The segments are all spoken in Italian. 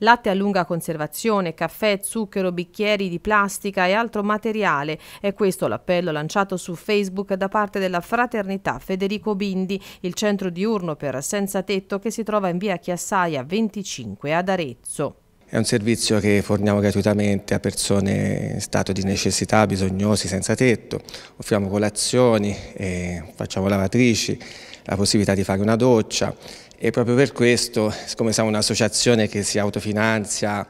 Latte a lunga conservazione, caffè, zucchero, bicchieri di plastica e altro materiale. È questo l'appello lanciato su Facebook da parte della fraternità Federico Bindi, il centro diurno per senza tetto che si trova in via Chiassaia 25 ad Arezzo. È un servizio che forniamo gratuitamente a persone in stato di necessità, bisognosi, senza tetto. Offriamo colazioni, facciamo lavatrici, la possibilità di fare una doccia e proprio per questo, siccome siamo un'associazione che si autofinanzia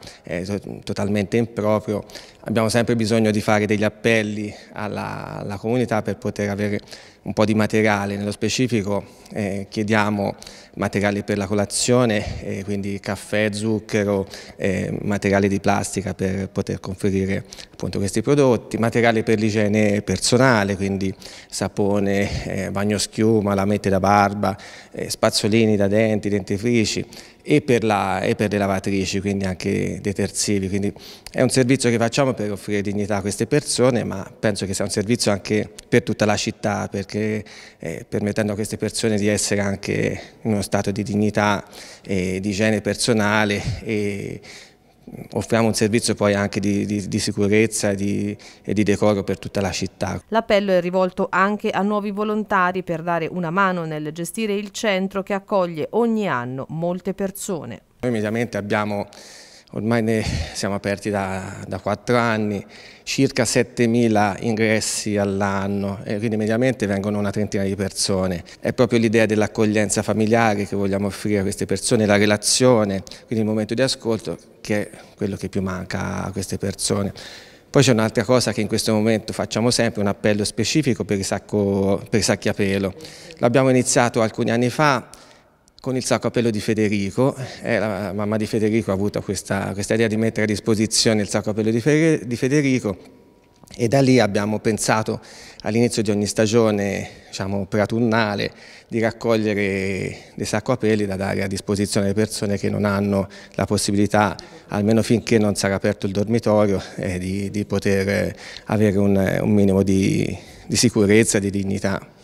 totalmente in proprio, abbiamo sempre bisogno di fare degli appelli alla, alla, comunità per poter avere un po' di materiale. Nello specifico eh, chiediamo materiali per la colazione, eh, quindi caffè, zucchero, eh, materiale di plastica per poter conferire appunto, questi prodotti, materiali per l'igiene personale, quindi sapone, eh, bagnoschiuma, lamette da barba, eh, spazzolini da dentro detergenti, dentifrici e per, la, e per le lavatrici, quindi anche detersivi. Quindi è un servizio che facciamo per offrire dignità a queste persone, ma penso che sia un servizio anche per tutta la città, perché eh, permettendo a queste persone di essere anche in uno stato di dignità, e di igiene personale e offriamo un servizio poi anche di, di, di sicurezza di, e di decoro per tutta la città. L'appello è rivolto anche a nuovi volontari per dare una mano nel gestire il centro che accoglie ogni anno molte persone. Noi immediatamente abbiamo ormai ne siamo aperti da, da 4 anni, circa 7.000 ingressi all'anno e quindi mediamente vengono una trentina di persone. È proprio l'idea dell'accoglienza familiare che vogliamo offrire a queste persone, la relazione, quindi il momento di ascolto che è quello che più manca a queste persone. Poi c'è un'altra cosa che in questo momento facciamo sempre, un appello specifico per i, sacco, sacchi a pelo. L'abbiamo iniziato alcuni anni fa con il sacco a pelo di Federico, eh, la mamma di Federico ha avuto questa, questa, idea di mettere a disposizione il sacco a pelo di, Fe, di Federico e da lì abbiamo pensato all'inizio di ogni stagione diciamo, pratunnale di raccogliere dei sacco a saccoapeli da dare a disposizione alle persone che non hanno la possibilità, almeno finché non sarà aperto il dormitorio, eh, di, di, poter avere un, un minimo di, di sicurezza, di dignità.